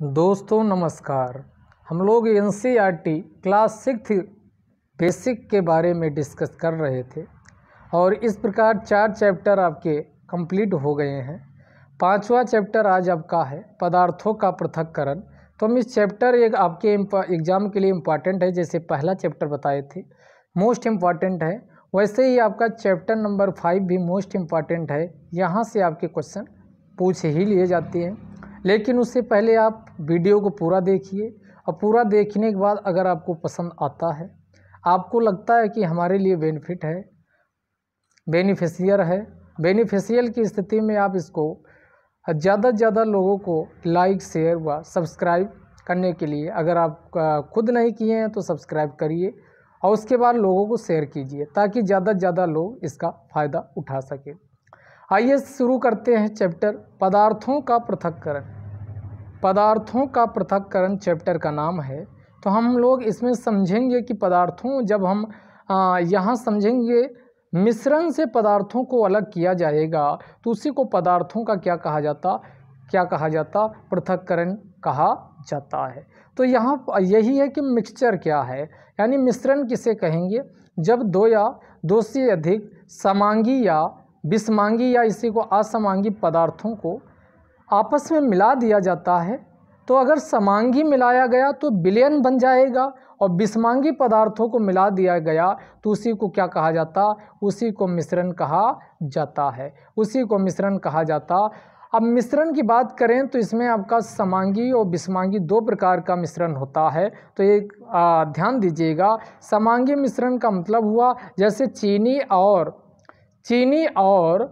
दोस्तों नमस्कार हम लोग एन क्लास सिक्स बेसिक के बारे में डिस्कस कर रहे थे और इस प्रकार चार चैप्टर आपके कंप्लीट हो गए हैं पांचवा चैप्टर आज आपका है पदार्थों का पृथककरण तो हम इस चैप्टर एक आपके एग्ज़ाम के लिए इम्पॉर्टेंट है जैसे पहला चैप्टर बताए थे मोस्ट इम्पॉर्टेंट है वैसे ही आपका चैप्टर नंबर फाइव भी मोस्ट इम्पॉर्टेंट है यहाँ से आपके क्वेश्चन पूछ ही लिए जाते हैं लेकिन उससे पहले आप वीडियो को पूरा देखिए और पूरा देखने के बाद अगर आपको पसंद आता है आपको लगता है कि हमारे लिए बेनिफिट है बेनिफिशियर है बेनिफिशियल की स्थिति में आप इसको ज़्यादा से ज़्यादा लोगों को लाइक शेयर व सब्सक्राइब करने के लिए अगर आप खुद नहीं किए हैं तो सब्सक्राइब करिए और उसके बाद लोगों को शेयर कीजिए ताकि ज़्यादा से ज़्यादा लोग इसका फ़ायदा उठा सकें आइए शुरू करते हैं चैप्टर पदार्थों का पृथककरण पदार्थों का पृथककरण चैप्टर का नाम है तो हम लोग इसमें समझेंगे कि पदार्थों जब हम यहाँ समझेंगे मिश्रण से पदार्थों को अलग किया जाएगा तो उसी को पदार्थों का क्या कहा जाता क्या कहा जाता पृथककरण कहा जाता है तो यहाँ यही है कि मिक्सचर क्या है यानी मिश्रण किसे कहेंगे जब दो या दो से अधिक समांगी या विषमांगी या इसी को असमांगी पदार्थों को आपस में मिला दिया जाता है तो अगर समांगी मिलाया गया तो विलयन बन जाएगा और विषमांगी पदार्थों को मिला दिया गया तो उसी को क्या कहा जाता उसी को मिश्रण कहा जाता है उसी को मिश्रण कहा जाता अब मिश्रण की बात करें तो इसमें आपका समांगी और विषमांगी दो प्रकार का मिश्रण होता है तो एक ध्यान दीजिएगा समांगी मिश्रण का मतलब हुआ जैसे चीनी और चीनी और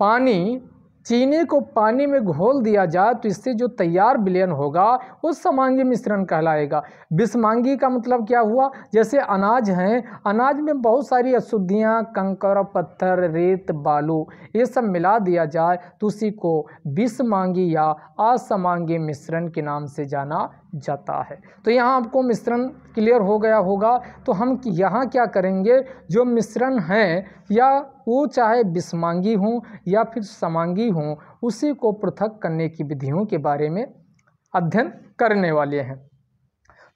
पानी चीनी को पानी में घोल दिया जाए तो इससे जो तैयार विलयन होगा उस समांगी मिश्रण कहलाएगा विषमांगी का मतलब क्या हुआ जैसे अनाज हैं अनाज में बहुत सारी अशुद्धियाँ कंकर पत्थर रेत बालू ये सब मिला दिया जाए तो उसी को विषमांगी या असमांगी मिश्रण के नाम से जाना जाता है तो यहाँ आपको मिश्रण क्लियर हो गया होगा तो हम यहाँ क्या करेंगे जो मिश्रण है या वो चाहे विषमांगी हों या फिर समांगी हों उसी को पृथक करने की विधियों के बारे में अध्ययन करने वाले हैं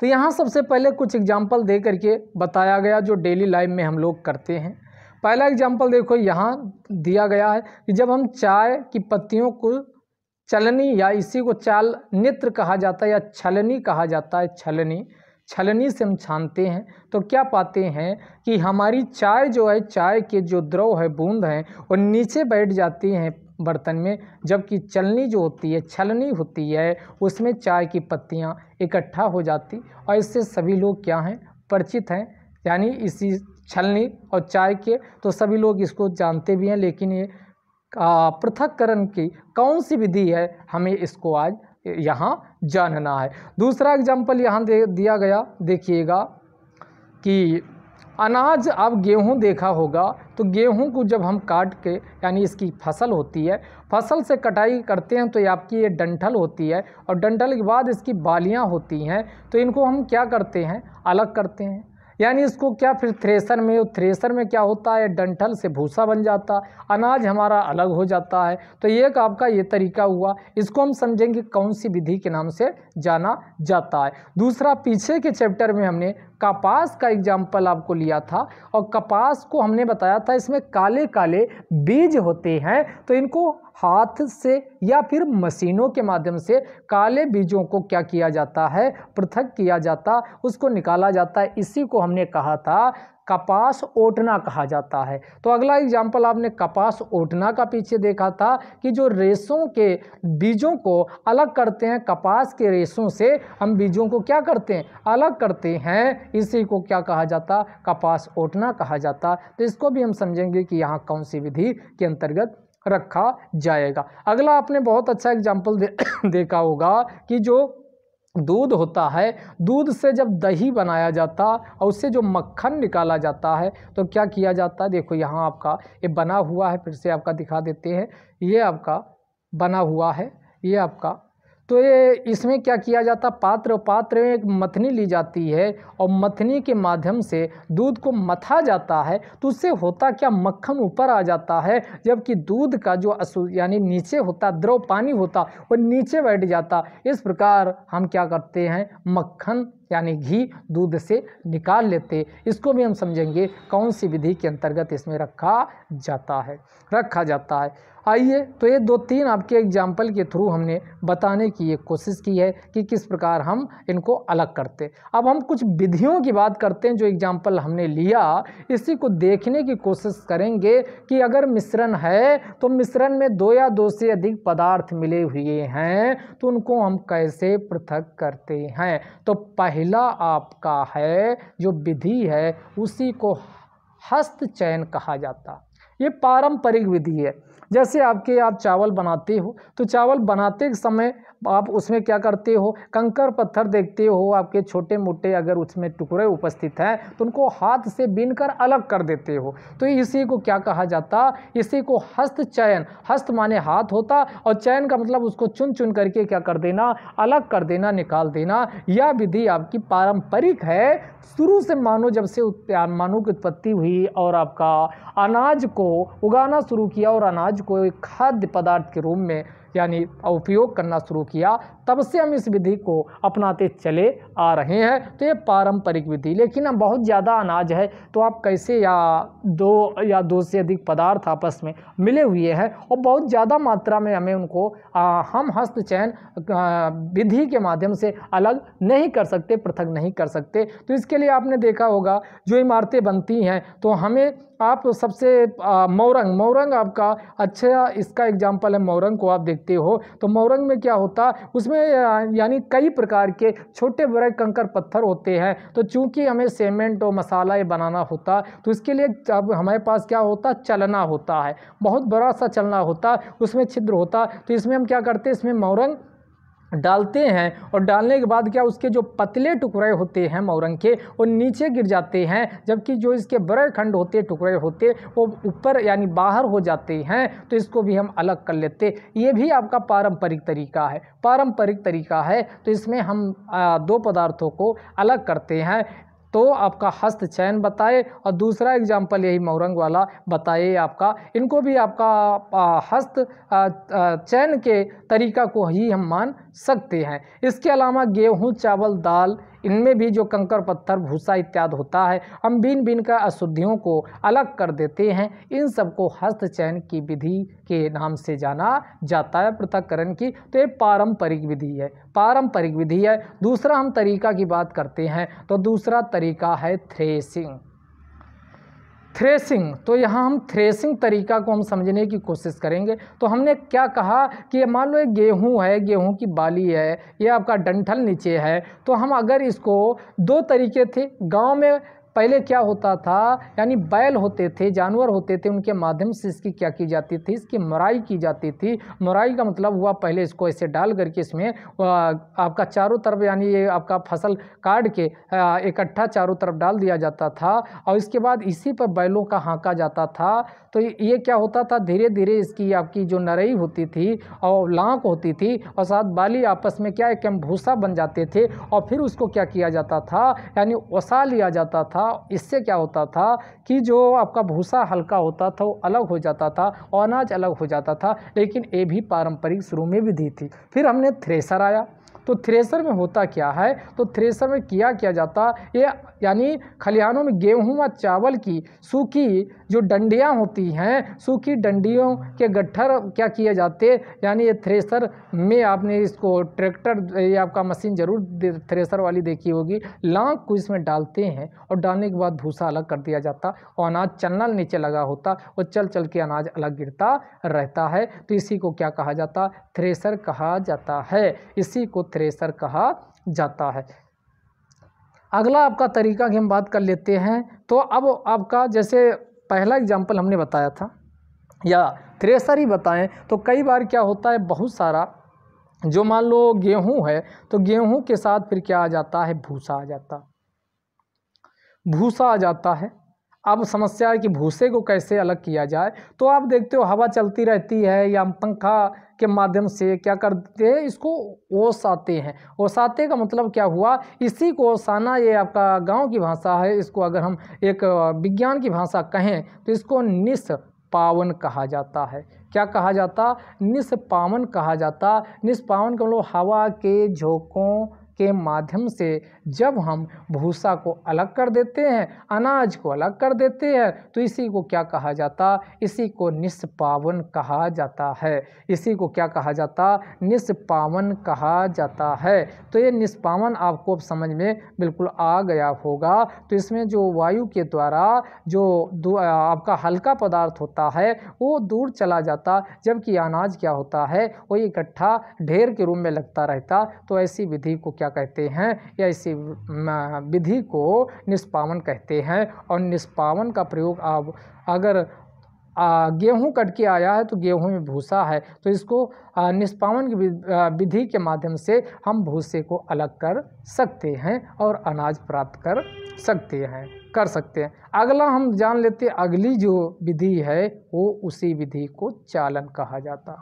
तो यहाँ सबसे पहले कुछ एग्जाम्पल दे करके बताया गया जो डेली लाइफ में हम लोग करते हैं पहला एग्जाम्पल देखो यहाँ दिया गया है कि जब हम चाय की पत्तियों को चलनी या इसी को चाल नेत्र कहा जाता है या छलनी कहा जाता है छलनी छलनी से हम छानते हैं तो क्या पाते हैं कि हमारी चाय जो है चाय के जो द्रव है बूंद हैं वो नीचे बैठ जाती हैं बर्तन में जबकि चलनी जो होती है छलनी होती है उसमें चाय की पत्तियाँ इकट्ठा हो जाती और इससे सभी लोग क्या हैं परिचित हैं यानी इसी छलनी और चाय के तो सभी लोग इसको जानते भी हैं लेकिन ये पृथककरण की कौन सी विधि है हमें इसको आज यहाँ जानना है दूसरा एग्जाम्पल यहाँ दे दिया गया देखिएगा कि अनाज आप गेहूं देखा होगा तो गेहूं को जब हम काट के यानी इसकी फसल होती है फसल से कटाई करते हैं तो ये आपकी ये डंठल होती है और डंठल के बाद इसकी बालियां होती हैं तो इनको हम क्या करते हैं अलग करते हैं यानी इसको क्या फिर थ्रेसर में थ्रेसर में क्या होता है डंठल से भूसा बन जाता अनाज हमारा अलग हो जाता है तो एक आपका ये तरीका हुआ इसको हम समझेंगे कौन सी विधि के नाम से जाना जाता है दूसरा पीछे के चैप्टर में हमने कपास का एग्जाम्पल आपको लिया था और कपास को हमने बताया था इसमें काले काले बीज होते हैं तो इनको हाथ से या फिर मशीनों के माध्यम से काले बीजों को क्या किया जाता है पृथक किया जाता उसको निकाला जाता है इसी को हमने कहा था कपास ओटना कहा जाता है तो अगला एग्जाम्पल आपने कपास ओटना का पीछे देखा था कि जो रेसों के बीजों को अलग करते हैं कपास के रेसों से हम बीजों को क्या करते हैं अलग करते हैं इसी को क्या कहा जाता कपास ओटना कहा जाता तो इसको भी हम समझेंगे कि यहाँ कौन सी विधि के अंतर्गत रखा जाएगा अगला आपने बहुत अच्छा एग्जाम्पल दे, देखा होगा कि जो दूध होता है दूध से जब दही बनाया जाता और उससे जो मक्खन निकाला जाता है तो क्या किया जाता है देखो यहाँ आपका ये बना हुआ है फिर से आपका दिखा देते हैं ये आपका बना हुआ है ये आपका तो ये इसमें क्या किया जाता पात्र पात्र में एक मथनी ली जाती है और मथनी के माध्यम से दूध को मथा जाता है तो उससे होता क्या मक्खन ऊपर आ जाता है जबकि दूध का जो असु यानी नीचे होता द्रव पानी होता वो नीचे बैठ जाता इस प्रकार हम क्या करते हैं मक्खन यानी घी दूध से निकाल लेते इसको भी हम समझेंगे कौन सी विधि के अंतर्गत इसमें रखा जाता है रखा जाता है आइए तो ये दो तीन आपके एग्जाम्पल के थ्रू हमने बताने की एक कोशिश की है कि किस प्रकार हम इनको अलग करते अब हम कुछ विधियों की बात करते हैं जो एग्जाम्पल हमने लिया इसी को देखने की कोशिश करेंगे कि अगर मिश्रण है तो मिश्रण में दो या दो से अधिक पदार्थ मिले हुए हैं तो उनको हम कैसे पृथक करते हैं तो पहले पहला आपका है जो विधि है उसी को हस्त चयन कहा जाता ये पारंपरिक विधि है जैसे आपके आप चावल बनाते हो तो चावल बनाते समय आप उसमें क्या करते हो कंकर पत्थर देखते हो आपके छोटे मोटे अगर उसमें टुकड़े उपस्थित हैं तो उनको हाथ से बीन कर अलग कर देते हो तो इसी को क्या कहा जाता इसी को हस्त चयन हस्त माने हाथ होता और चयन का मतलब उसको चुन चुन करके क्या कर देना अलग कर देना निकाल देना यह विधि आपकी पारंपरिक है शुरू से मानो जब से मानो की उत्पत्ति हुई और आपका अनाज को उगाना शुरू किया और अनाज को एक खाद्य पदार्थ के रूप में यानी उपयोग करना शुरू किया तब से हम इस विधि को अपनाते चले आ रहे हैं तो ये पारंपरिक विधि लेकिन अब बहुत ज़्यादा अनाज है तो आप कैसे या दो या दो से अधिक पदार्थ आपस में मिले हुए हैं और बहुत ज़्यादा मात्रा में हमें उनको आ, हम चयन विधि के माध्यम से अलग नहीं कर सकते पृथक नहीं कर सकते तो इसके लिए आपने देखा होगा जो इमारतें बनती हैं तो हमें आप सबसे मोरंग मोरंग आपका अच्छा इसका एग्जाम्पल है मोरंग को आप देखते हो तो मोरंग में क्या होता उसमें यानी कई प्रकार के छोटे बड़े कंकर पत्थर होते हैं तो चूंकि हमें सीमेंट और मसाला ये बनाना होता तो इसके लिए अब हमारे पास क्या होता चलना होता है बहुत बड़ा सा चलना होता उसमें छिद्र होता तो इसमें हम क्या करते हैं इसमें मोरंग डालते हैं और डालने के बाद क्या उसके जो पतले टुकड़े होते हैं मौरंग के वो नीचे गिर जाते हैं जबकि जो इसके बड़े खंड होते टुकड़े होते वो ऊपर यानी बाहर हो जाते हैं तो इसको भी हम अलग कर लेते ये भी आपका पारंपरिक तरीका है पारंपरिक तरीका है तो इसमें हम दो पदार्थों को अलग करते हैं तो आपका हस्त चयन बताए और दूसरा एग्जाम्पल यही मोरंग वाला बताए आपका इनको भी आपका हस्त चयन के तरीका को ही हम मान सकते हैं इसके अलावा गेहूँ चावल दाल इनमें भी जो कंकर पत्थर भूसा इत्यादि होता है हम भिन्न भिन्न का अशुद्धियों को अलग कर देते हैं इन सबको हस्तचयन की विधि के नाम से जाना जाता है पृथककरण की तो ये पारंपरिक विधि है पारंपरिक विधि है दूसरा हम तरीका की बात करते हैं तो दूसरा तरीका है थ्रेसिंग थ्रेसिंग तो यहाँ हम थ्रेसिंग तरीका को हम समझने की कोशिश करेंगे तो हमने क्या कहा कि मान लो ये गेहूँ है गेहूँ की बाली है ये आपका डंठल नीचे है तो हम अगर इसको दो तरीके थे गांव में पहले क्या होता था यानी बैल होते थे जानवर होते थे उनके माध्यम से इसकी क्या की जाती थी इसकी मराई की जाती थी मराई का मतलब हुआ पहले इसको ऐसे डाल करके इसमें आपका चारों तरफ यानी ये आपका फसल काट के इकट्ठा चारों तरफ डाल दिया जाता था और इसके बाद इसी पर बैलों का हाँका जाता था तो ये क्या होता था धीरे धीरे इसकी आपकी जो नरई होती थी और लाँक होती थी और साथ बाली आपस में क्या एक भूसा बन जाते थे और फिर उसको क्या किया जाता था यानी वसा लिया जाता था इससे क्या होता था कि जो आपका भूसा हल्का होता था वो अलग हो जाता था और अनाज अलग हो जाता था लेकिन ये भी पारंपरिक शुरू में विधि थी फिर हमने थ्रेसर आया तो थ्रेसर में होता क्या है तो थ्रेसर में किया क्या जाता ये यानी खलिहानों में गेहूँ व चावल की सूखी जो डंडियाँ होती हैं सूखी डंडियों के गट्ठर क्या किए जाते यानी ये थ्रेसर में आपने इसको ट्रैक्टर ये आपका मशीन ज़रूर थ्रेसर वाली देखी होगी लाख को इसमें डालते हैं और डालने के बाद भूसा अलग कर दिया जाता और अनाज चलना नीचे लगा होता और चल चल के अनाज अलग गिरता रहता है तो इसी को क्या कहा जाता थ्रेसर कहा जाता है इसी को थ्रेसर कहा जाता है अगला आपका तरीका की हम बात कर लेते हैं तो अब आपका जैसे पहला एग्जाम्पल हमने बताया था या थ्रेसर ही बताएं तो कई बार क्या होता है बहुत सारा जो मान लो गेहूं है तो गेहूं के साथ फिर क्या आ जाता है भूसा आ जाता भूसा आ जाता है अब समस्या है कि भूसे को कैसे अलग किया जाए तो आप देखते हो हवा चलती रहती है या हम पंखा के माध्यम से क्या करते हैं इसको ओसाते हैं ओसाते का मतलब क्या हुआ इसी को ओसाना ये आपका गांव की भाषा है इसको अगर हम एक विज्ञान की भाषा कहें तो इसको निस पावन कहा जाता है क्या कहा जाता निष्पावन कहा जाता निष्पावन का मतलब हवा के झोंकों के माध्यम से जब हम भूसा को अलग कर देते हैं अनाज को अलग कर देते हैं तो इसी को क्या कहा जाता इसी को निष्पावन कहा जाता है इसी को क्या कहा जाता निष्पावन कहा जाता है तो ये निष्पावन आपको अब समझ में बिल्कुल आ गया होगा तो इसमें जो वायु के द्वारा जो आपका हल्का पदार्थ होता है वो दूर चला जाता जबकि अनाज क्या होता है वो इकट्ठा ढेर के रूप में लगता रहता तो ऐसी विधि को क्या कहते हैं या ऐसी विधि को निष्पावन कहते हैं और निष्पावन का प्रयोग आप अगर गेहूं कट के आया है तो गेहूं में भूसा है तो इसको निष्पावन की विधि के माध्यम से हम भूसे को अलग कर सकते हैं और अनाज प्राप्त कर सकते हैं कर सकते हैं अगला हम जान लेते हैं अगली जो विधि है वो उसी विधि को चालन कहा जाता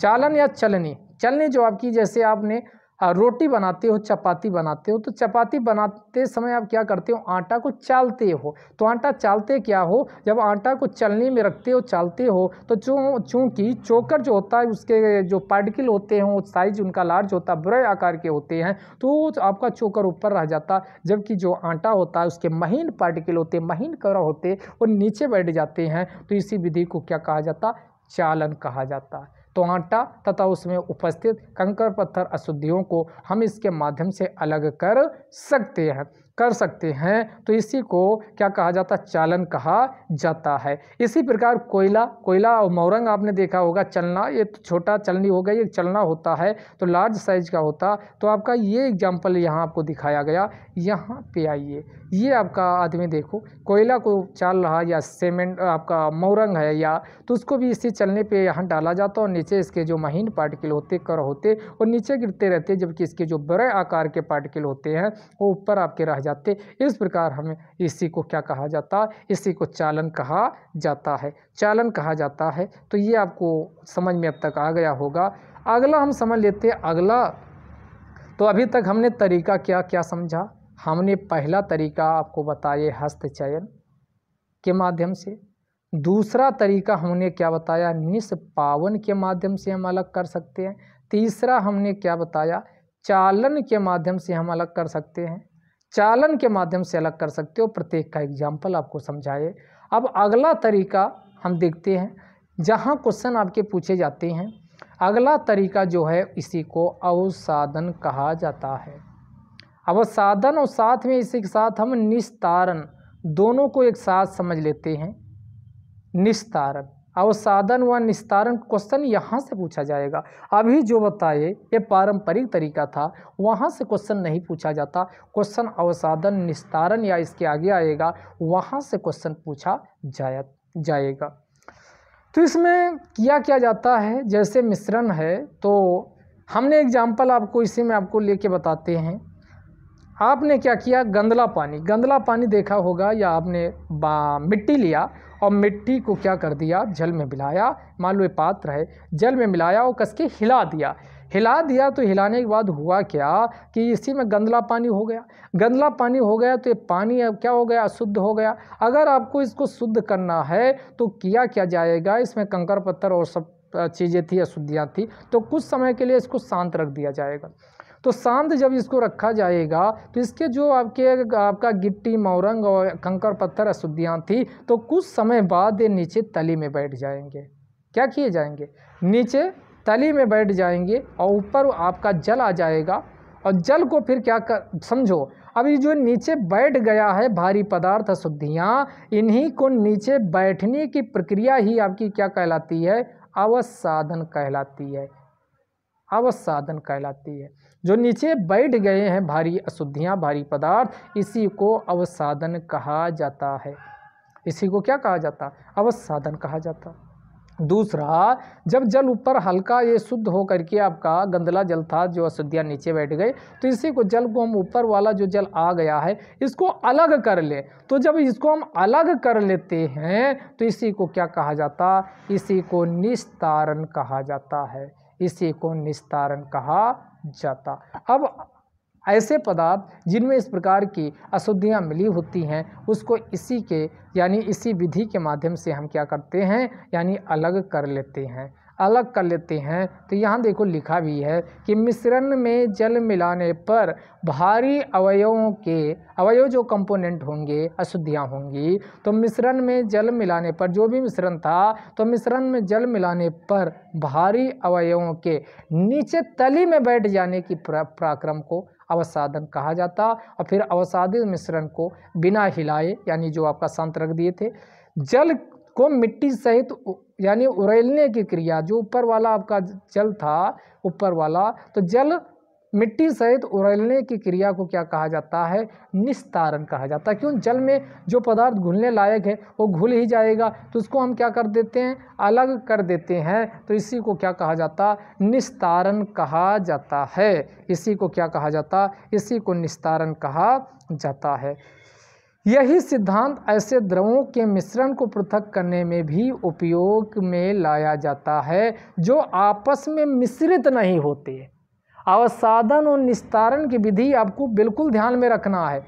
चालन या चलनी चलनी जो आपकी जैसे आपने हाँ, रोटी बनाते हो चपाती बनाते हो तो चपाती बनाते समय आप क्या करते हो आटा को चालते हो तो आटा चालते क्या हो जब आटा को चलने में रखते हो चालते हो तो चो चूँकि चोकर जो होता है उसके जो पार्टिकल होते हैं वो साइज उनका लार्ज होता है बुरे आकार के होते हैं तो, तो आपका चोकर ऊपर रह जाता जबकि जो आटा होता है उसके महीन पार्टिकल होते महीन कवर होते वो नीचे बैठ जाते हैं तो इसी विधि को क्या कहा जाता चालन कहा जाता है तो आटा तथा उसमें उपस्थित कंकर पत्थर अशुद्धियों को हम इसके माध्यम से अलग कर सकते हैं कर सकते हैं तो इसी को क्या कहा जाता है चालन कहा जाता है इसी प्रकार कोयला कोयला और मोरंग आपने देखा होगा चलना ये तो छोटा चलनी होगा ये चलना होता है तो लार्ज साइज का होता तो आपका ये एग्जाम्पल यहाँ आपको दिखाया गया यहाँ पे आइए ये आपका आदमी देखो कोयला को चाल रहा या सीमेंट आपका मोरंग है या तो उसको भी इसी चलने पर यहाँ डाला जाता और नीचे इसके जो महीन पार्टिकल होते कर होते और नीचे गिरते रहते जबकि इसके जो बड़े आकार के पार्टिकल होते हैं वो ऊपर आपके रह जाते इस प्रकार हमें इसी को क्या कहा जाता इसी को चालन कहा जाता है चालन कहा जाता है तो ये आपको समझ में अब तक आ गया होगा अगला हम समझ लेते हैं अगला तो अभी तक हमने तरीका क्या क्या समझा हमने पहला तरीका आपको बताया हस्तचयन के माध्यम से दूसरा तरीका हमने क्या बताया निष्पावन के माध्यम से हम अलग कर सकते हैं तीसरा हमने क्या बताया चालन के माध्यम से हम अलग कर सकते हैं चालन के माध्यम से अलग कर सकते हो प्रत्येक का एग्जाम्पल आपको समझाए अब अगला तरीका हम देखते हैं जहाँ क्वेश्चन आपके पूछे जाते हैं अगला तरीका जो है इसी को अवसाधन कहा जाता है अवसाधन और साथ में इसी के साथ हम निस्तारण दोनों को एक साथ समझ लेते हैं निस्तारण अवसादन व निस्तारण क्वेश्चन यहाँ से पूछा जाएगा अभी जो बताए ये पारंपरिक तरीका था वहाँ से क्वेश्चन नहीं पूछा जाता क्वेश्चन अवसादन निस्तारण या इसके आगे आएगा वहाँ से क्वेश्चन पूछा जाया जाएगा तो इसमें किया क्या जाता है जैसे मिश्रण है तो हमने एग्जाम्पल आपको इसी में आपको लेके बताते हैं आपने क्या किया गंदला पानी गंदला पानी देखा होगा या आपने मिट्टी लिया और मिट्टी को क्या कर दिया जल में मिलाया मान लो ये पात्र है जल में मिलाया और कस के हिला दिया हिला दिया तो हिलाने के बाद हुआ क्या कि इसी में गंदला पानी हो गया गंदला पानी हो गया तो ये पानी अब क्या हो गया अशुद्ध हो गया अगर आपको इसको शुद्ध करना है तो किया क्या जाएगा इसमें कंकर पत्थर और सब चीज़ें थी अशुद्धियाँ थी तो कुछ समय के लिए इसको शांत रख दिया जाएगा तो शांत जब इसको रखा जाएगा तो इसके जो आपके आपका गिट्टी मोरंग और कंकर पत्थर अशुद्धियाँ थी तो कुछ समय बाद ये नीचे तली में बैठ जाएंगे क्या किए जाएंगे नीचे तली में बैठ जाएंगे और ऊपर आपका जल आ जाएगा और जल को फिर क्या कर समझो अब ये जो नीचे बैठ गया है भारी पदार्थ अशुद्धियाँ इन्हीं को नीचे बैठने की प्रक्रिया ही आपकी क्या कहलाती है अवसाधन कहलाती है अवसाधन कहलाती है जो नीचे बैठ गए हैं भारी अशुद्धियाँ भारी पदार्थ इसी को अवसाधन कहा जाता है इसी को क्या कहा जाता अवसाधन कहा जाता दूसरा जब जल ऊपर हल्का ये शुद्ध हो करके आपका गंदला जल था जो अशुद्धियाँ नीचे बैठ गए तो इसी को जल को हम ऊपर वाला जो जल आ गया है इसको अलग कर ले तो जब इसको हम अलग कर लेते हैं तो इसी को क्या कहा जाता इसी को निस्तारण कहा जाता है इसी को निस्तारण कहा जाता अब ऐसे पदार्थ जिनमें इस प्रकार की अशुद्धियाँ मिली होती हैं उसको इसी के यानी इसी विधि के माध्यम से हम क्या करते हैं यानी अलग कर लेते हैं अलग कर लेते हैं तो यहाँ देखो लिखा भी है कि मिश्रण में जल मिलाने पर भारी अवयवों के अवयव जो कंपोनेंट होंगे अशुद्धियाँ होंगी तो मिश्रण में जल मिलाने पर जो भी मिश्रण था तो मिश्रण में जल मिलाने पर भारी अवयवों के नीचे तली में बैठ जाने की प्रा, पराक्रम को अवसादन कहा जाता और फिर अवसादित मिश्रण को बिना हिलाए यानी जो आपका शांत रख दिए थे जल को मिट्टी सहित यानी उरेलने की क्रिया जो ऊपर वाला आपका जल था ऊपर वाला तो जल मिट्टी सहित उरेलने की क्रिया को क्या कहा जाता है निस्तारण कहा जाता है क्यों जल में जो पदार्थ घुलने लायक है वो घुल ही जाएगा तो उसको हम क्या कर देते हैं अलग कर देते हैं तो इसी को क्या कहा जाता निस्तारण कहा जाता है इसी को क्या कहा जाता इसी को निस्तारण कहा जाता है यही सिद्धांत ऐसे द्रवों के मिश्रण को पृथक करने में भी उपयोग में लाया जाता है जो आपस में मिश्रित नहीं होते अवसाधन और निस्तारण की विधि आपको बिल्कुल ध्यान में रखना है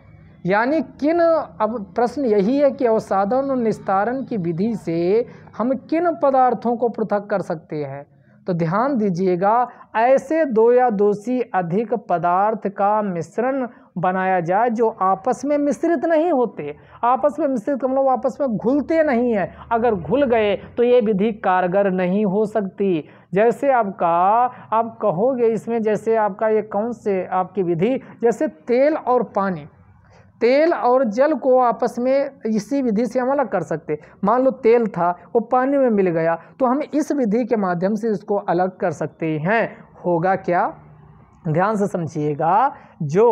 यानी किन अब प्रश्न यही है कि अवसाधन और निस्तारण की विधि से हम किन पदार्थों को पृथक कर सकते हैं तो ध्यान दीजिएगा ऐसे दो या दो सी अधिक पदार्थ का मिश्रण बनाया जाए जो आपस में मिश्रित नहीं होते आपस में मिश्रित हम मतलब लोग आपस में घुलते नहीं हैं अगर घुल गए तो ये विधि कारगर नहीं हो सकती जैसे आपका आप कहोगे इसमें जैसे आपका ये कौन से आपकी विधि जैसे तेल और पानी तेल और जल को आपस में इसी विधि से हम अलग कर सकते मान लो तेल था वो पानी में मिल गया तो हम इस विधि के माध्यम से इसको अलग कर सकते हैं होगा क्या ध्यान से समझिएगा जो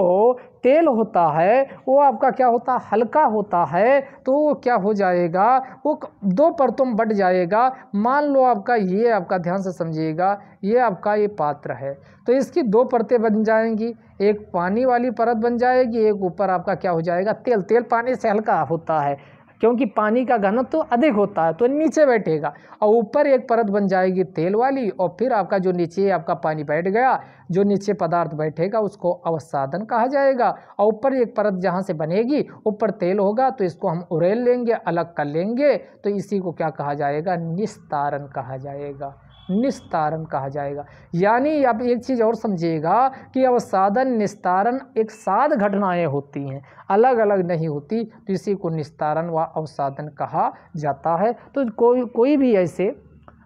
तेल होता है वो आपका क्या होता है हल्का होता है तो वो क्या हो जाएगा वो दो परतों में बट जाएगा मान लो आपका ये आपका ध्यान से समझिएगा ये आपका ये पात्र है तो इसकी दो परतें बन जाएंगी एक पानी वाली परत बन जाएगी एक ऊपर आपका क्या हो जाएगा तेल तेल पानी से हल्का होता है क्योंकि पानी का घनत्व तो अधिक होता है तो नीचे बैठेगा और ऊपर एक परत बन जाएगी तेल वाली और फिर आपका जो नीचे आपका पानी बैठ गया जो नीचे पदार्थ बैठेगा उसको अवसाधन कहा जाएगा और ऊपर एक परत जहाँ से बनेगी ऊपर तेल होगा तो इसको हम उरेल लेंगे अलग कर लेंगे तो इसी को क्या कहा जाएगा निस्तारण कहा जाएगा निस्तारण कहा जाएगा यानी आप एक चीज़ और समझिएगा कि अवसाधन निस्तारण एक साथ घटनाएं होती हैं अलग अलग नहीं होती तो इसी को निस्तारण व अवसाधन कहा जाता है तो कोई कोई भी ऐसे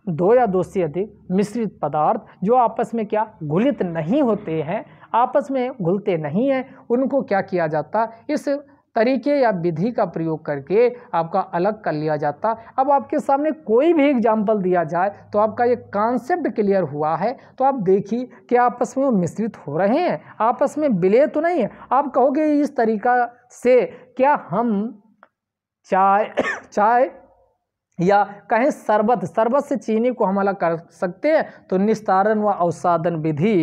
दो या दो से अधिक मिश्रित पदार्थ जो आपस में क्या घुलित नहीं होते हैं आपस में घुलते नहीं हैं उनको क्या किया जाता इस तरीके या विधि का प्रयोग करके आपका अलग कर लिया जाता अब आपके सामने कोई भी एग्जाम्पल दिया जाए तो आपका ये कॉन्सेप्ट क्लियर हुआ है तो आप देखिए कि आपस में वो मिश्रित हो रहे हैं आपस में बिले तो नहीं है आप कहोगे इस तरीका से क्या हम चाय चाय या कहें शरबत शरबत से चीनी को हम अलग कर सकते हैं तो निस्तारण व अवसादन विधि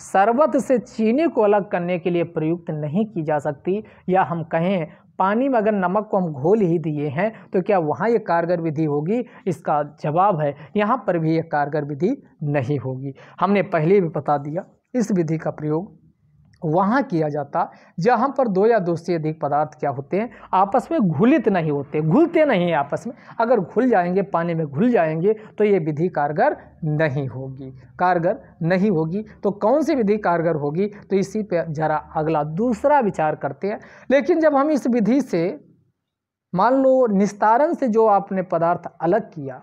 शरबत से चीनी को अलग करने के लिए प्रयुक्त नहीं की जा सकती या हम कहें पानी में अगर नमक को हम घोल ही दिए हैं तो क्या वहाँ ये कारगर विधि होगी इसका जवाब है यहाँ पर भी ये कारगर विधि नहीं होगी हमने पहले भी बता दिया इस विधि का प्रयोग वहाँ किया जाता जहाँ पर दो या दो से अधिक पदार्थ क्या होते हैं आपस में घुलित नहीं होते घुलते नहीं हैं आपस में अगर घुल जाएंगे पानी में घुल जाएंगे तो ये विधि कारगर नहीं होगी कारगर नहीं होगी तो कौन सी विधि कारगर होगी तो इसी पे जरा अगला दूसरा विचार करते हैं लेकिन जब हम इस विधि से मान लो निस्तारण से जो आपने पदार्थ अलग किया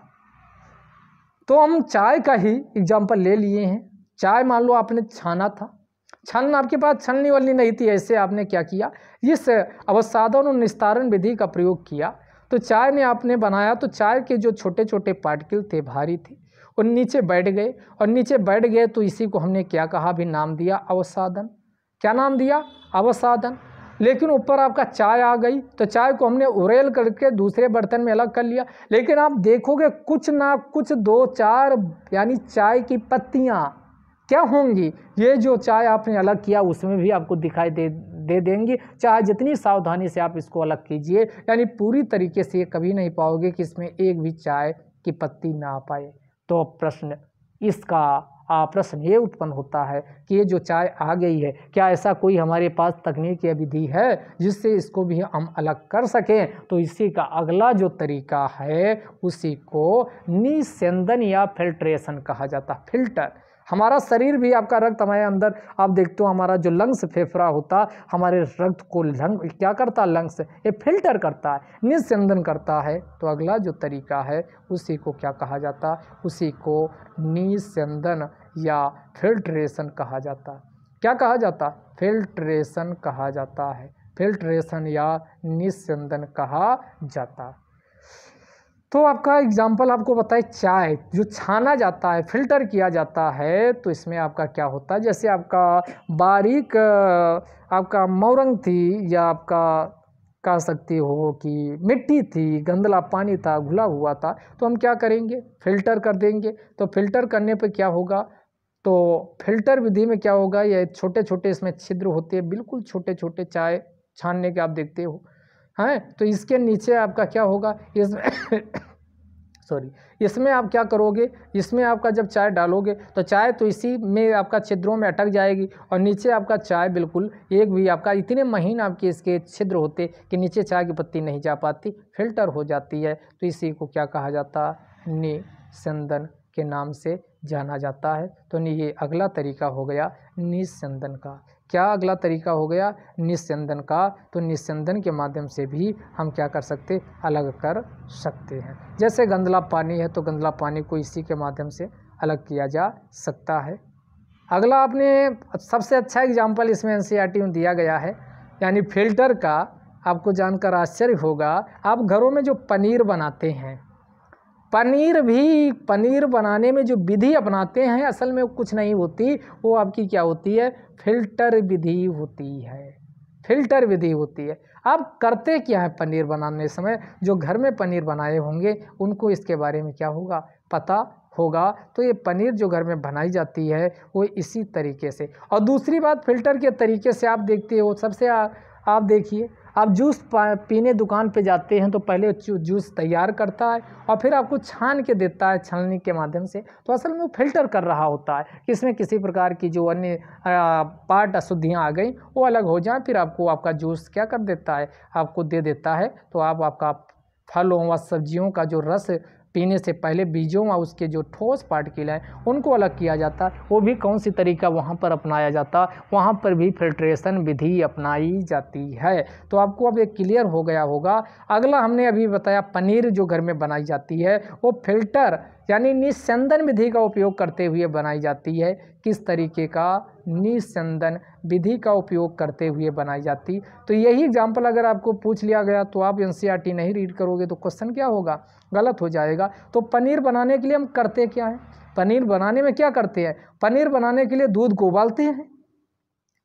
तो हम चाय का ही एग्जाम्पल ले लिए हैं चाय मान लो आपने छाना था छलन आपके पास छलनी वलनी नहीं थी ऐसे आपने क्या किया इस अवसाधन और निस्तारण विधि का प्रयोग किया तो चाय में आपने बनाया तो चाय के जो छोटे छोटे पार्टिकल थे भारी थे और नीचे बैठ गए और नीचे बैठ गए तो इसी को हमने क्या कहा भी नाम दिया अवसाधन क्या नाम दिया अवसाधन लेकिन ऊपर आपका चाय आ गई तो चाय को हमने उरेल करके दूसरे बर्तन में अलग कर लिया लेकिन आप देखोगे कुछ ना कुछ दो चार यानी चाय की पत्तियाँ क्या होंगी ये जो चाय आपने अलग किया उसमें भी आपको दिखाई दे दे देंगी चाहे जितनी सावधानी से आप इसको अलग कीजिए यानी पूरी तरीके से कभी नहीं पाओगे कि इसमें एक भी चाय की पत्ती ना पाए तो प्रश्न इसका प्रश्न ये उत्पन्न होता है कि ये जो चाय आ गई है क्या ऐसा कोई हमारे पास तकनीक या विधि है जिससे इसको भी हम अलग कर सकें तो इसी का अगला जो तरीका है उसी को निसेंदन या फिल्ट्रेशन कहा जाता फिल्टर हमारा शरीर भी आपका रक्त हमारे अंदर आप देखते हो हमारा जो लंग्स फेफड़ा होता हमारे रक्त को लंग क्या करता लंग्स ये फिल्टर करता है निस्यंदन करता है तो अगला जो तरीका है उसी को क्या कहा जाता उसी को निस्यंदन या फिल्ट्रेशन कहा जाता क्या कहा जाता फिल्ट्रेशन कहा जाता है फिल्ट्रेशन या निस्यंदन कहा जाता तो आपका एग्जाम्पल आपको बताए चाय जो छाना जाता है फिल्टर किया जाता है तो इसमें आपका क्या होता है जैसे आपका बारीक आपका मोरंग थी या आपका कह सकते हो कि मिट्टी थी गंदला पानी था घुला हुआ था तो हम क्या करेंगे फिल्टर कर देंगे तो फिल्टर करने पर क्या होगा तो फिल्टर विधि में क्या होगा ये छोटे छोटे इसमें छिद्र होते हैं बिल्कुल छोटे छोटे चाय छानने के आप देखते हो हैं हाँ, तो इसके नीचे आपका क्या होगा इस सॉरी इसमें आप क्या करोगे इसमें आपका जब चाय डालोगे तो चाय तो इसी में आपका छिद्रों में अटक जाएगी और नीचे आपका चाय बिल्कुल एक भी आपका इतने महीन आपके इसके छिद्र होते कि नीचे चाय की पत्ती नहीं जा पाती फिल्टर हो जाती है तो इसी को क्या कहा जाता निसंदन के नाम से जाना जाता है तो ये अगला तरीका हो गया निसंदन का क्या अगला तरीका हो गया निस्यंदन का तो निस्यंदन के माध्यम से भी हम क्या कर सकते अलग कर सकते हैं जैसे गंदला पानी है तो गंदला पानी को इसी के माध्यम से अलग किया जा सकता है अगला आपने सबसे अच्छा एग्जाम्पल इसमें एन e में दिया गया है यानी फिल्टर का आपको जानकर आश्चर्य होगा आप घरों में जो पनीर बनाते हैं पनीर भी पनीर बनाने में जो विधि अपनाते हैं असल में कुछ नहीं होती वो आपकी क्या होती है फिल्टर विधि होती है फिल्टर विधि होती है अब करते क्या है पनीर बनाने समय जो घर में पनीर बनाए होंगे उनको इसके बारे में क्या होगा पता होगा तो ये पनीर जो घर में बनाई जाती है वो इसी तरीके से और दूसरी बात फिल्टर के तरीके से आप देखते हो सबसे आ, आप देखिए आप जूस पीने दुकान पे जाते हैं तो पहले जूस तैयार करता है और फिर आपको छान के देता है छलनी के माध्यम से तो असल में वो फिल्टर कर रहा होता है कि इसमें किसी प्रकार की जो अन्य पार्ट अशुद्धियाँ आ गई वो अलग हो जाए फिर आपको आपका जूस क्या कर देता है आपको दे देता है तो आप आपका फलों व सब्जियों का जो रस पीने से पहले बीजों व उसके जो ठोस पार्टिकल हैं उनको अलग किया जाता वो भी कौन सी तरीका वहाँ पर अपनाया जाता वहाँ पर भी फिल्ट्रेशन विधि अपनाई जाती है तो आपको अब एक क्लियर हो गया होगा अगला हमने अभी बताया पनीर जो घर में बनाई जाती है वो फिल्टर यानी निस्संदन विधि का उपयोग करते हुए बनाई जाती है किस तरीके का निस्संदन विधि का उपयोग करते हुए बनाई जाती तो यही एग्जाम्पल अगर आपको पूछ लिया गया तो आप एन e नहीं रीड करोगे तो क्वेश्चन क्या होगा गलत हो जाएगा तो पनीर बनाने के लिए हम करते क्या हैं पनीर बनाने में क्या करते हैं पनीर बनाने के लिए दूध को उबालते हैं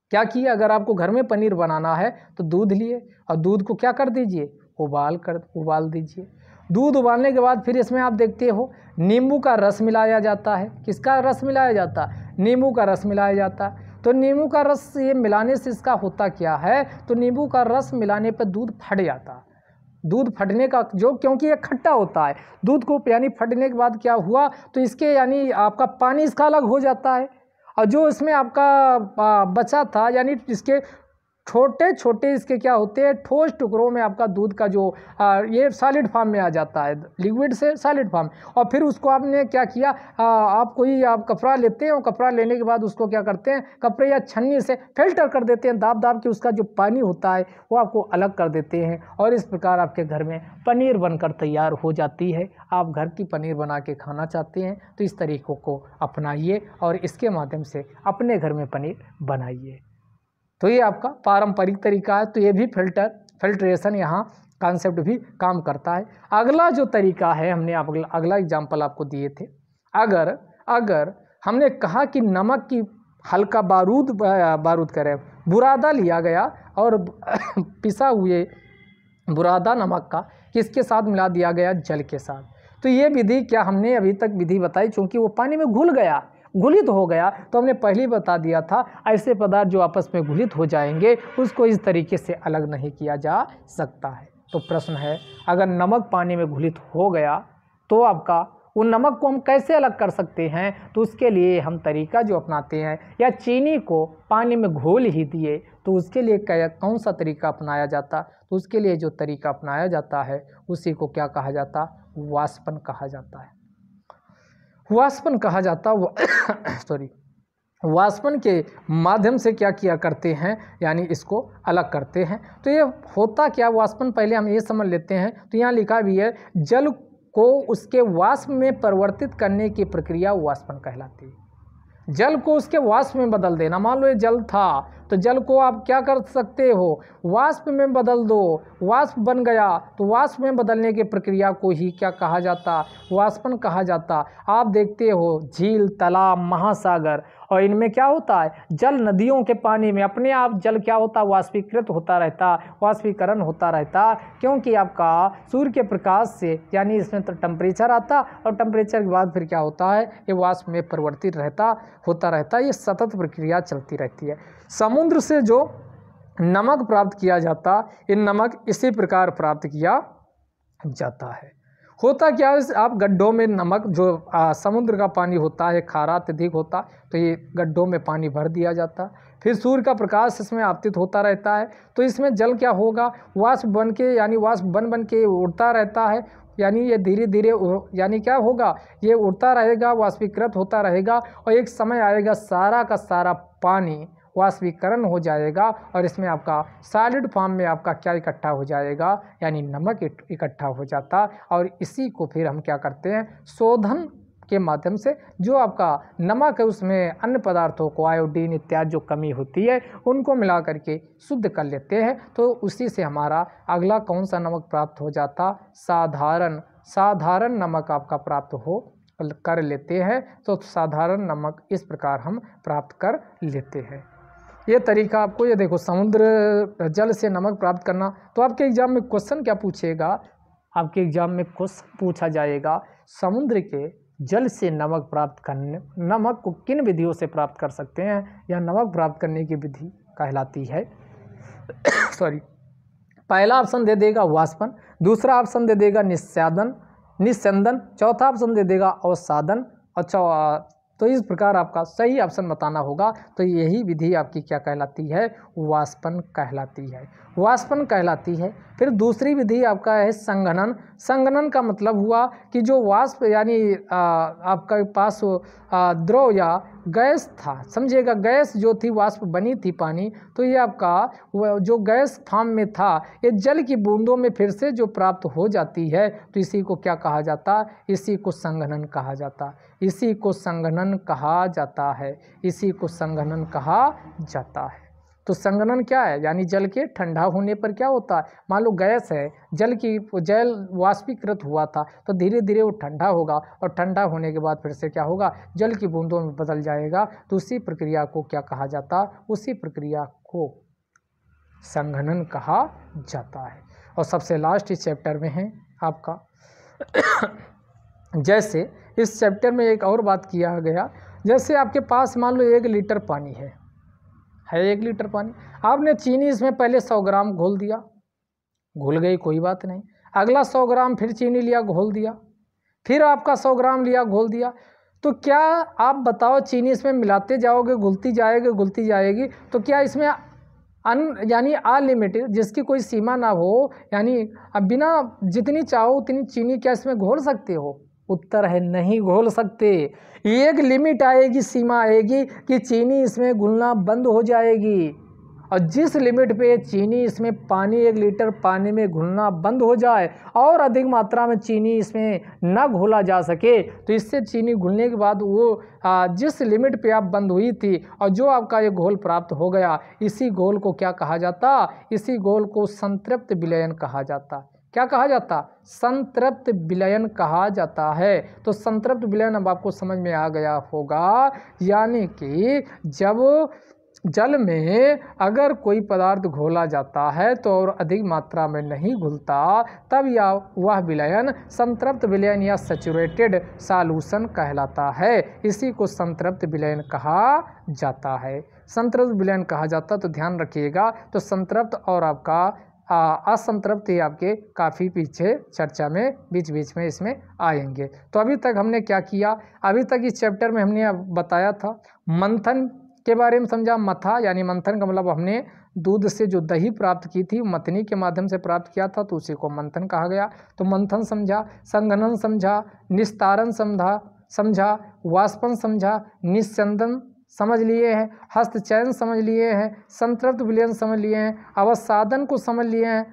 क्या किया अगर आपको घर में पनीर बनाना है तो दूध लिए और दूध को क्या कर दीजिए उबाल कर उबाल दीजिए दूध उबालने के बाद फिर इसमें आप देखते हो नींबू का रस मिलाया जाता है किसका रस मिलाया जाता है नींबू का रस मिलाया जाता है तो नींबू का रस ये मिलाने से इसका होता क्या है तो नींबू का रस मिलाने पर दूध फट जाता दूध फटने का जो क्योंकि ये खट्टा होता है दूध को यानी फटने के बाद क्या हुआ तो इसके यानी आपका पानी इसका अलग हो जाता है और जो इसमें आपका बचा था यानी इसके छोटे छोटे इसके क्या होते हैं ठोस टुकड़ों में आपका दूध का जो आ, ये सॉलिड फार्म में आ जाता है लिक्विड से सॉलिड फार्म और फिर उसको आपने क्या किया आ, आप कोई आप कपड़ा लेते हैं और कपड़ा लेने के बाद उसको क्या करते हैं कपड़े या छन्नी से फिल्टर कर देते हैं दाब दाब के उसका जो पानी होता है वो आपको अलग कर देते हैं और इस प्रकार आपके घर में पनीर बनकर तैयार हो जाती है आप घर की पनीर बना के खाना चाहते हैं तो इस तरीक़ों को अपनाइए और इसके माध्यम से अपने घर में पनीर बनाइए तो ये आपका पारंपरिक तरीका है तो ये भी फिल्टर फिल्ट्रेशन यहाँ कॉन्सेप्ट भी काम करता है अगला जो तरीका है हमने आप अगला, अगला एग्जाम्पल आपको दिए थे अगर अगर हमने कहा कि नमक की हल्का बारूद बारूद करें बुरादा लिया गया और पिसा हुए बुरादा नमक का किसके साथ मिला दिया गया जल के साथ तो ये विधि क्या हमने अभी तक विधि बताई क्योंकि वो पानी में घुल गया घुलित हो गया तो हमने पहले ही बता दिया था ऐसे पदार्थ जो आपस में घुलित हो जाएंगे उसको इस तरीके से अलग नहीं किया जा सकता है तो प्रश्न है अगर नमक पानी में घुलित हो गया तो आपका वो नमक को हम कैसे अलग कर सकते हैं तो उसके लिए हम तरीका जो अपनाते हैं या चीनी को पानी में घोल ही दिए तो उसके लिए कौन सा तरीका अपनाया जाता तो उसके लिए जो तरीका अपनाया जाता है उसी को क्या कहा जाता वाष्पन कहा जाता है वाष्पन कहा जाता सॉरी वाष्पन के माध्यम से क्या किया करते हैं यानी इसको अलग करते हैं तो ये होता क्या वाष्पन पहले हम ये समझ लेते हैं तो यहाँ लिखा भी है जल को उसके वाष्प में परिवर्तित करने की प्रक्रिया वाष्पन कहलाती है जल को उसके वाष्प में बदल देना मान लो ये जल था तो जल को आप क्या कर सकते हो वाष्प में बदल दो वाष्प बन गया तो वाष्प में बदलने की प्रक्रिया को ही क्या कहा जाता वाष्पन कहा जाता आप देखते हो झील तालाब महासागर और इनमें क्या होता है जल नदियों के पानी में अपने आप जल क्या होता है वाष्पीकृत होता रहता वाष्पीकरण होता रहता क्योंकि आपका सूर्य के प्रकाश से यानी इसमें तो टेम्परेचर आता और टेम्परेचर के बाद फिर क्या होता है ये वाष्प में परिवर्तित रहता होता रहता ये सतत प्रक्रिया चलती रहती है समुद्र से जो नमक प्राप्त किया जाता ये नमक इसी प्रकार प्राप्त किया जाता है होता क्या है आप गड्ढों में नमक जो आ, समुद्र का पानी होता है खारा अत्यधिक होता तो ये गड्ढों में पानी भर दिया जाता फिर सूर्य का प्रकाश इसमें आपतित होता रहता है तो इसमें जल क्या होगा वाष्प बन के यानी वाष्प बन बन के उड़ता रहता है यानी ये धीरे धीरे यानी क्या होगा ये उड़ता रहेगा वाष्पीकृत होता रहेगा और एक समय आएगा सारा का सारा पानी वाष्पीकरण हो जाएगा और इसमें आपका सॉलिड फॉर्म में आपका क्या इकट्ठा हो जाएगा यानी नमक इकट्ठा हो जाता और इसी को फिर हम क्या करते हैं शोधन के माध्यम से जो आपका नमक है उसमें अन्य पदार्थों को आयोडीन इत्यादि जो कमी होती है उनको मिला करके शुद्ध कर लेते हैं तो उसी से हमारा अगला कौन सा नमक प्राप्त हो जाता साधारण साधारण नमक आपका प्राप्त हो कर लेते हैं तो साधारण नमक इस प्रकार हम प्राप्त कर लेते हैं ये तरीका आपको ये देखो समुद्र जल से नमक प्राप्त करना तो आपके एग्ज़ाम में क्वेश्चन क्या पूछेगा आपके एग्ज़ाम में क्वेश्चन पूछा जाएगा समुद्र के जल से नमक प्राप्त करने नमक को किन विधियों से प्राप्त कर सकते हैं यह नमक प्राप्त करने की विधि कहलाती है सॉरी पहला ऑप्शन दे देगा वाष्पन दूसरा ऑप्शन दे देगा निस्यादन निस्संदन चौथा ऑप्शन दे देगा अवसादन और तो इस प्रकार आपका सही ऑप्शन बताना होगा तो यही विधि आपकी क्या कहलाती है वाष्पन कहलाती है वाष्पन कहलाती है फिर दूसरी विधि आपका है संगनन संगनन का मतलब हुआ कि जो वाष्प यानी आपके पास द्रव या गैस था समझिएगा गैस जो थी वाष्प बनी थी पानी तो ये आपका जो गैस फार्म में था ये जल की बूंदों में फिर से जो प्राप्त हो जाती है तो इसी को क्या कहा जाता इसी को संगनन कहा जाता इसी को संगनन कहा जाता है इसी को संगनन कहा जाता है तो संगनन क्या है यानी जल के ठंडा होने पर क्या होता है मान लो गैस है जल की जल वाष्पीकृत हुआ था तो धीरे धीरे वो ठंडा होगा और ठंडा होने के बाद फिर से क्या होगा जल की बूंदों में बदल जाएगा तो उसी प्रक्रिया को क्या कहा जाता उसी प्रक्रिया को संगनन कहा जाता है और सबसे लास्ट इस चैप्टर में है आपका जैसे इस चैप्टर में एक और बात किया गया जैसे आपके पास मान लो एक लीटर पानी है है एक लीटर पानी आपने चीनी इसमें पहले सौ ग्राम घोल दिया घुल गई कोई बात नहीं अगला सौ ग्राम फिर चीनी लिया घोल दिया फिर आपका सौ ग्राम लिया घोल दिया तो क्या आप बताओ चीनी इसमें मिलाते जाओगे घुलती जाएगी घुलती जाएगी तो क्या इसमें अन यानी अनलिमिटेड जिसकी कोई सीमा ना हो यानी बिना जितनी चाहो उतनी चीनी क्या इसमें घोल सकते हो उत्तर है नहीं घोल सकते एक लिमिट आएगी सीमा आएगी कि चीनी इसमें घुलना बंद हो जाएगी और जिस लिमिट पे चीनी इसमें पानी एक लीटर पानी में घुलना बंद हो जाए और अधिक मात्रा में चीनी इसमें न घोला जा सके तो इससे चीनी घुलने के बाद वो जिस लिमिट पे आप बंद हुई थी और जो आपका ये घोल प्राप्त हो गया इसी घोल को क्या कहा जाता इसी घोल को संतृप्त विलयन कहा जाता क्या कहा जाता संतृप्त विलयन कहा जाता है तो संतृप्त विलयन अब आपको समझ में आ गया होगा यानी कि जब जल में अगर कोई पदार्थ घोला जाता है तो और अधिक मात्रा में नहीं घुलता तब या वह विलयन संतृप्त विलयन या सेचुरेटेड सालूसन कहलाता है इसी को संतृप्त विलयन कहा जाता है संतृप्त विलयन कहा जाता है तो ध्यान रखिएगा तो संतृप्त और आपका हाँ, असंतृप्ति आपके काफ़ी पीछे चर्चा में बीच बीच में इसमें आएंगे तो अभी तक हमने क्या किया अभी तक इस चैप्टर में हमने बताया था मंथन के बारे में समझा मथा यानी मंथन का मतलब हमने दूध से जो दही प्राप्त की थी मथनी के माध्यम से प्राप्त किया था तो उसी को मंथन कहा गया तो मंथन समझा संगनन समझा निस्तारण समझा समझा वाष्पन समझा निस्संदन समझ लिए हैं हस्तचयन समझ लिए हैं संतृप्त विलयन समझ लिए हैं अवसादन को समझ लिए हैं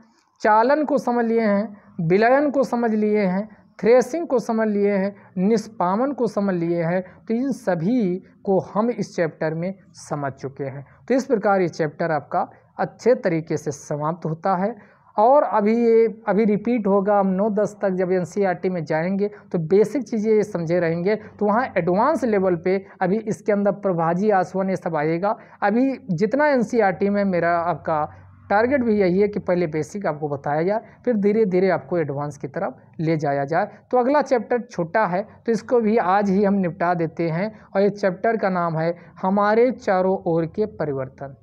चालन को समझ लिए हैं विलयन को समझ लिए हैं थ्रेसिंग को समझ लिए हैं निष्पामन को समझ लिए हैं तो इन सभी को हम इस चैप्टर में समझ चुके हैं तो इस प्रकार ये चैप्टर आपका अच्छे तरीके से समाप्त होता है और अभी ये अभी रिपीट होगा हम नौ दस तक जब एन e में जाएंगे तो बेसिक चीज़ें ये समझे रहेंगे तो वहाँ एडवांस लेवल पे अभी इसके अंदर प्रभाजी आसवन ये सब आएगा अभी जितना एन e में मेरा आपका टारगेट भी यही है कि पहले बेसिक आपको बताया जाए फिर धीरे धीरे आपको एडवांस की तरफ ले जाया जाए तो अगला चैप्टर छोटा है तो इसको भी आज ही हम निपटा देते हैं और ये चैप्टर का नाम है हमारे चारों ओर के परिवर्तन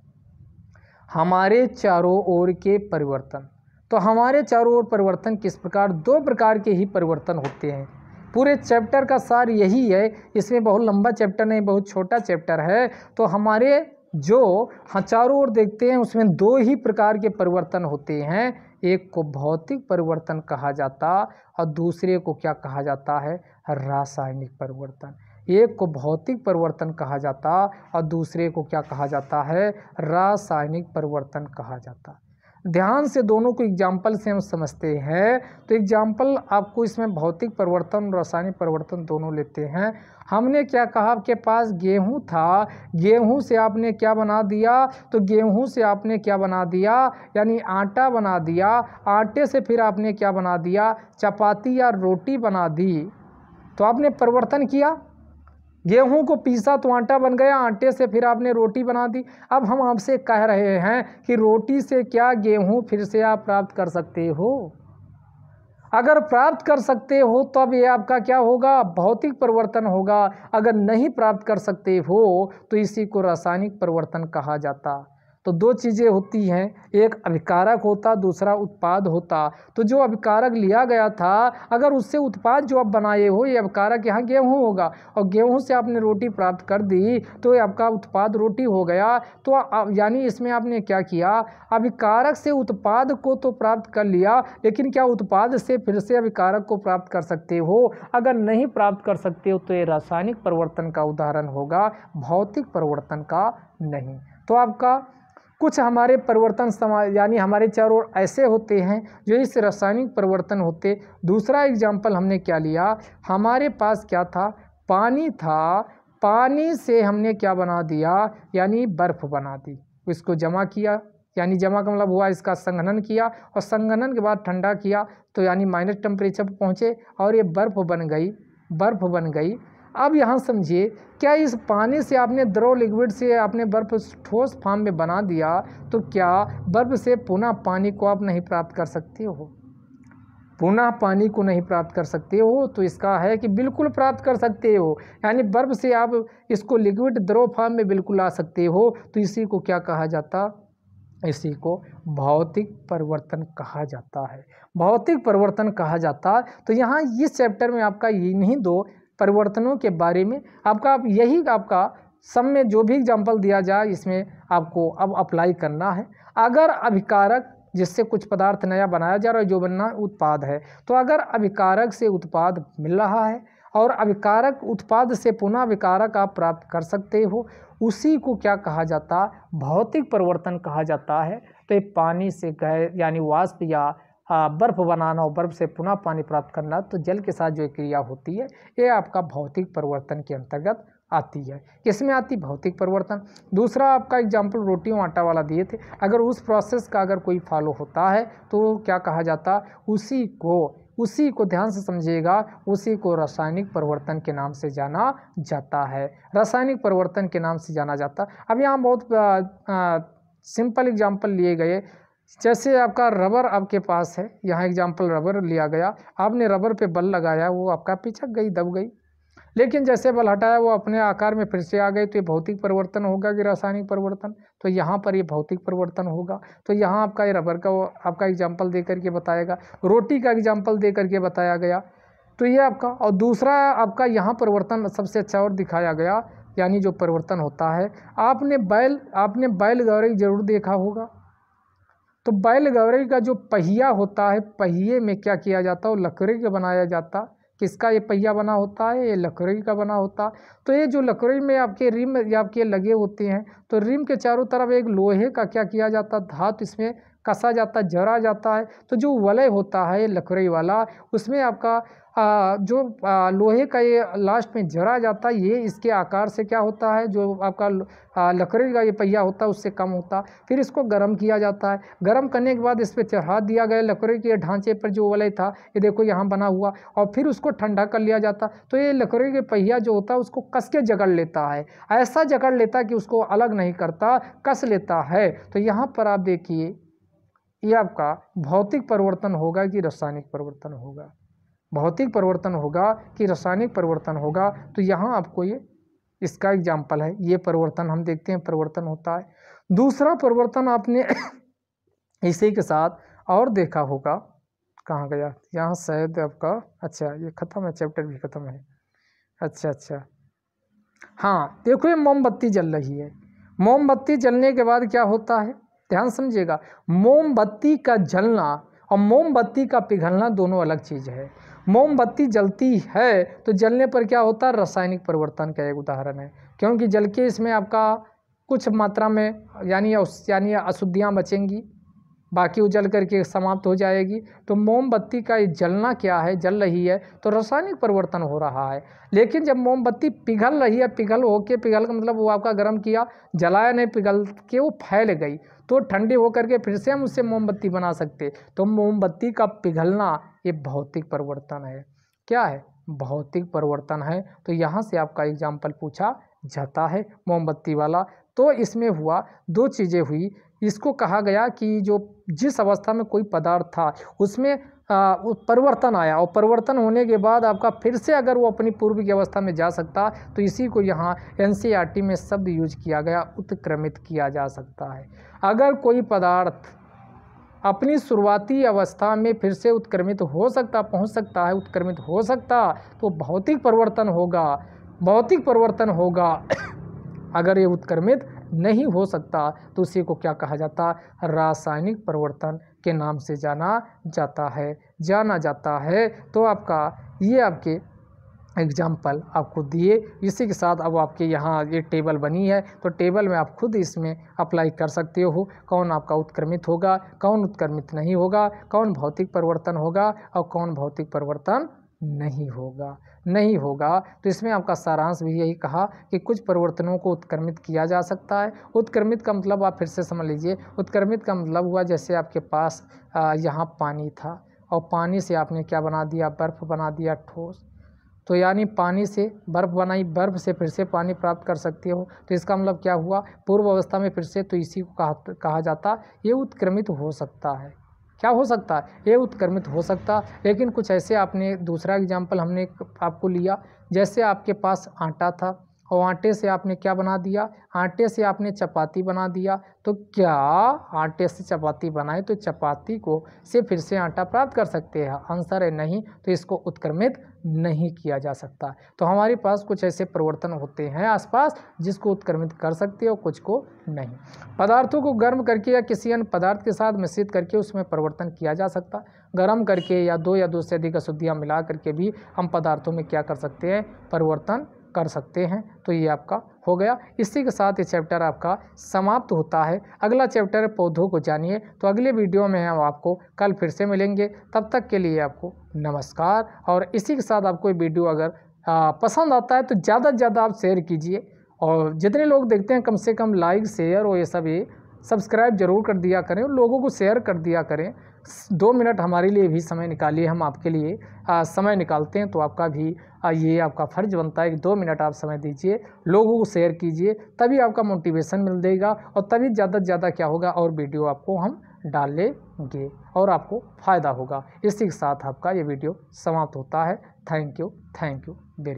हमारे चारों ओर के परिवर्तन तो हमारे चारों ओर परिवर्तन किस प्रकार दो प्रकार के ही परिवर्तन होते हैं पूरे चैप्टर का सार यही है इसमें बहुत लंबा चैप्टर नहीं बहुत छोटा चैप्टर है तो हमारे जो हाँ, चारों ओर देखते हैं उसमें दो ही प्रकार के परिवर्तन होते हैं एक को भौतिक परिवर्तन कहा जाता और दूसरे को क्या कहा जाता है रासायनिक परिवर्तन एक को भौतिक परिवर्तन कहा जाता और दूसरे को क्या कहा जाता है रासायनिक परिवर्तन कहा जाता ध्यान से दोनों को एग्जाम्पल से हम समझते हैं तो एग्जाम्पल आपको इसमें भौतिक परिवर्तन रासायनिक परिवर्तन दोनों लेते हैं हमने क्या कहा आपके पास गेहूं था गेहूं से आपने क्या बना दिया तो गेहूं से आपने क्या बना दिया यानी आटा बना दिया आटे से फिर आपने क्या बना दिया चपाती या रोटी बना दी तो आपने परिवर्तन किया गेहूं को पीसा तो आटा बन गया आटे से फिर आपने रोटी बना दी अब हम आपसे कह रहे हैं कि रोटी से क्या गेहूं फिर से आप प्राप्त कर सकते हो अगर प्राप्त कर सकते हो तब ये आपका क्या होगा भौतिक परिवर्तन होगा अगर नहीं प्राप्त कर सकते हो तो इसी को रासायनिक परिवर्तन कहा जाता तो दो चीज़ें होती हैं एक अभिकारक होता दूसरा उत्पाद होता तो जो अभिकारक लिया गया था अगर उससे उत्पाद जो आप बनाए हो ये अभिकारक यहाँ गेहूँ होगा और गेहूँ से आपने रोटी प्राप्त कर दी तो आपका उत्पाद रोटी हो गया तो यानी इसमें आपने क्या किया अभिकारक से उत्पाद को तो प्राप्त कर लिया लेकिन क्या उत्पाद से फिर से अभिकारक को प्राप्त कर सकते हो अगर नहीं प्राप्त कर सकते हो तो ये रासायनिक परिवर्तन का उदाहरण होगा भौतिक परिवर्तन का नहीं तो आपका कुछ हमारे परिवर्तन समाज यानी हमारे चारों ओर ऐसे होते हैं जो इस रासायनिक परिवर्तन होते दूसरा एग्जाम्पल हमने क्या लिया हमारे पास क्या था पानी था पानी से हमने क्या बना दिया यानी बर्फ़ बना दी इसको जमा किया यानी जमा का मतलब हुआ इसका संघनन किया और संघनन के बाद ठंडा किया तो यानी माइनस टेम्परेचर पर पहुँचे और ये बर्फ़ बन गई बर्फ़ बन गई अब यहाँ समझिए क्या इस पानी से आपने द्रव लिक्विड से आपने बर्फ ठोस फार्म में बना दिया तो क्या बर्फ से पुनः पानी को आप नहीं प्राप्त कर सकते हो पुनः पानी को नहीं प्राप्त कर सकते हो तो इसका है कि बिल्कुल प्राप्त कर सकते हो यानी बर्फ से आप इसको लिक्विड द्रव फार्म में बिल्कुल आ सकते हो तो इसी को क्या कहा जाता इसी को भौतिक परिवर्तन कहा जाता है भौतिक परिवर्तन कहा जाता तो यहाँ इस चैप्टर में आपका इन्हीं दो परिवर्तनों के बारे में आपका आप यही आपका सब में जो भी एग्जाम्पल दिया जाए इसमें आपको अब अप्लाई करना है अगर अभिकारक जिससे कुछ पदार्थ नया बनाया जा रहा है जो बनना उत्पाद है तो अगर अभिकारक से उत्पाद मिल रहा है और अभिकारक उत्पाद से पुनः अभिकारक आप प्राप्त कर सकते हो उसी को क्या कहा जाता भौतिक परिवर्तन कहा जाता है तो ये पानी से गए यानी वाष्प या बर्फ़ बनाना और बर्फ़ से पुनः पानी प्राप्त करना तो जल के साथ जो क्रिया होती है ये आपका भौतिक परिवर्तन के अंतर्गत आती है किसमें आती भौतिक परिवर्तन दूसरा आपका एग्जाम्पल रोटी और आटा वाला दिए थे अगर उस प्रोसेस का अगर कोई फॉलो होता है तो क्या कहा जाता उसी को उसी को ध्यान से समझिएगा उसी को रासायनिक परिवर्तन के नाम से जाना जाता है रासायनिक परिवर्तन के नाम से जाना जाता अब यहाँ बहुत आ, आ, सिंपल एग्जाम्पल लिए गए जैसे आपका रबर आपके पास है यहाँ एग्जाम्पल रबर लिया गया आपने रबर पे बल लगाया वो आपका पिचक गई दब गई लेकिन जैसे बल हटाया वो अपने आकार में फिर से आ गई तो ये भौतिक परिवर्तन होगा कि रासायनिक परिवर्तन तो यहाँ पर ये भौतिक परिवर्तन होगा तो यहाँ आपका ये रबर का वो आपका एग्जाम्पल दे करके बताएगा रोटी का एग्जाम्पल दे करके बताया गया तो ये आपका और दूसरा आपका यहाँ परिवर्तन सबसे अच्छा और दिखाया गया यानी जो परिवर्तन होता है आपने बैल आपने बैलगाड़ी जरूर देखा होगा तो गवरे का जो पहिया होता है पहिए में क्या किया जाता है वो लकड़ी का बनाया जाता किसका ये पहिया बना होता है ये लकड़ी का बना होता तो ये जो लकड़ी में आपके रिम या आपके लगे होते हैं तो रिम के चारों तरफ एक लोहे का क्या किया जाता धातु इसमें कसा जाता जरा जाता है तो जो वलय होता है लकड़ी वाला उसमें आपका जो लोहे का ये लास्ट में जरा जाता है ये इसके आकार से क्या होता है जो आपका लकड़ी का ये पहिया होता है उससे कम होता फिर इसको गर्म किया जाता है गर्म करने के बाद इस पर चढ़ा दिया गया लकड़ी के ढांचे पर जो वलय था ये देखो यहाँ बना हुआ और फिर उसको ठंडा कर लिया जाता तो ये लकड़ी के पहिया जो होता है उसको कस के जगड़ लेता है ऐसा जगड़ लेता कि उसको अलग नहीं करता कस लेता है तो यहाँ पर आप देखिए ये आपका भौतिक परिवर्तन होगा कि रासायनिक परिवर्तन होगा भौतिक परिवर्तन होगा कि रासायनिक परिवर्तन होगा तो यहाँ आपको ये इसका एग्जाम्पल है ये परिवर्तन हम देखते हैं परिवर्तन होता है दूसरा परिवर्तन आपने इसी के साथ और देखा होगा कहाँ गया यहाँ शायद आपका अच्छा ये ख़त्म है चैप्टर भी ख़त्म है अच्छा अच्छा हाँ देखो ये मोमबत्ती जल रही है मोमबत्ती जलने के बाद क्या होता है ध्यान समझिएगा मोमबत्ती का जलना और मोमबत्ती का पिघलना दोनों अलग चीज़ है मोमबत्ती जलती है तो जलने पर क्या होता है रासायनिक परिवर्तन का एक उदाहरण है क्योंकि जल के इसमें आपका कुछ मात्रा में यानी यानी अशुद्धियाँ बचेंगी बाकी उजल करके समाप्त हो जाएगी तो मोमबत्ती का जलना क्या है जल रही है तो रासायनिक परिवर्तन हो रहा है लेकिन जब मोमबत्ती पिघल रही है पिघल होके पिघल का मतलब वो आपका गर्म किया जलाया नहीं पिघल के वो फैल गई तो ठंडी होकर के फिर से हम उससे मोमबत्ती बना सकते तो मोमबत्ती का पिघलना ये भौतिक परिवर्तन है क्या है भौतिक परिवर्तन है तो यहाँ से आपका एग्जाम्पल पूछा जाता है मोमबत्ती वाला तो इसमें हुआ दो चीज़ें हुई इसको कहा गया कि जो जिस अवस्था में कोई पदार्थ था उसमें परिवर्तन आया और परिवर्तन होने के बाद आपका फिर से अगर वो अपनी पूर्व की अवस्था में जा सकता तो इसी को यहाँ एन e में शब्द यूज किया गया उत्क्रमित किया जा सकता है अगर कोई पदार्थ अपनी शुरुआती अवस्था में फिर से उत्क्रमित हो सकता पहुंच सकता है उत्क्रमित हो सकता तो भौतिक परिवर्तन होगा भौतिक परिवर्तन होगा अगर ये उत्क्रमित नहीं हो सकता तो उसी को क्या कहा जाता रासायनिक परिवर्तन के नाम से जाना जाता है जाना जाता है तो आपका ये आपके एग्जाम्पल आपको दिए इसी के साथ अब आपके यहाँ ये टेबल बनी है तो टेबल में आप खुद इसमें अप्लाई कर सकते हो कौन आपका उत्क्रमित होगा कौन उत्क्रमित नहीं होगा कौन भौतिक परिवर्तन होगा और कौन भौतिक परिवर्तन नहीं होगा नहीं होगा तो इसमें आपका सारांश भी यही कहा कि कुछ परिवर्तनों को उत्क्रमित किया जा सकता है उत्क्रमित का मतलब आप फिर से समझ लीजिए उत्क्रमित का मतलब हुआ जैसे आपके पास यहाँ पानी था और पानी से आपने क्या बना दिया बर्फ़ बना दिया ठोस तो यानी पानी से बर्फ़ बनाई बर्फ़ से फिर से पानी प्राप्त कर सकते हो तो इसका मतलब क्या हुआ पूर्व अवस्था में फिर से तो इसी को कहा कहा जाता ये उत्क्रमित हो सकता है क्या हो सकता है ये उत्क्रमित हो सकता लेकिन कुछ ऐसे आपने दूसरा एग्जाम्पल हमने आपको लिया जैसे आपके पास आटा था और आटे से आपने क्या बना दिया आटे से आपने चपाती बना दिया तो क्या आटे से चपाती बनाए तो चपाती को से फिर से आटा प्राप्त कर सकते हैं आंसर है नहीं तो इसको उत्क्रमित नहीं किया जा सकता तो हमारे पास कुछ ऐसे परिवर्तन होते हैं आसपास जिसको उत्क्रमित कर सकते हो कुछ को नहीं पदार्थों को गर्म करके या किसी अन्य पदार्थ के साथ मिश्रित करके उसमें परिवर्तन किया जा सकता गर्म करके या दो या दो से अधिक अशुद्धियाँ मिला करके भी हम पदार्थों में क्या कर सकते हैं परिवर्तन कर सकते हैं तो ये आपका हो गया इसी के साथ ये चैप्टर आपका समाप्त होता है अगला चैप्टर पौधों को जानिए तो अगले वीडियो में हम आपको कल फिर से मिलेंगे तब तक के लिए आपको नमस्कार और इसी के साथ आपको ये वीडियो अगर पसंद आता है तो ज़्यादा से ज़्यादा आप शेयर कीजिए और जितने लोग देखते हैं कम से कम लाइक शेयर और ये सब ये सब्सक्राइब जरूर कर दिया करें और लोगों को शेयर कर दिया करें दो मिनट हमारे लिए भी समय निकालिए हम आपके लिए आ, समय निकालते हैं तो आपका भी ये आपका फ़र्ज बनता है कि दो मिनट आप समय दीजिए लोगों को शेयर कीजिए तभी आपका मोटिवेशन मिल देगा और तभी ज़्यादा से ज़्यादा क्या होगा और वीडियो आपको हम डाल लेंगे और आपको फ़ायदा होगा इसी के साथ आपका ये वीडियो समाप्त होता है thank you thank you very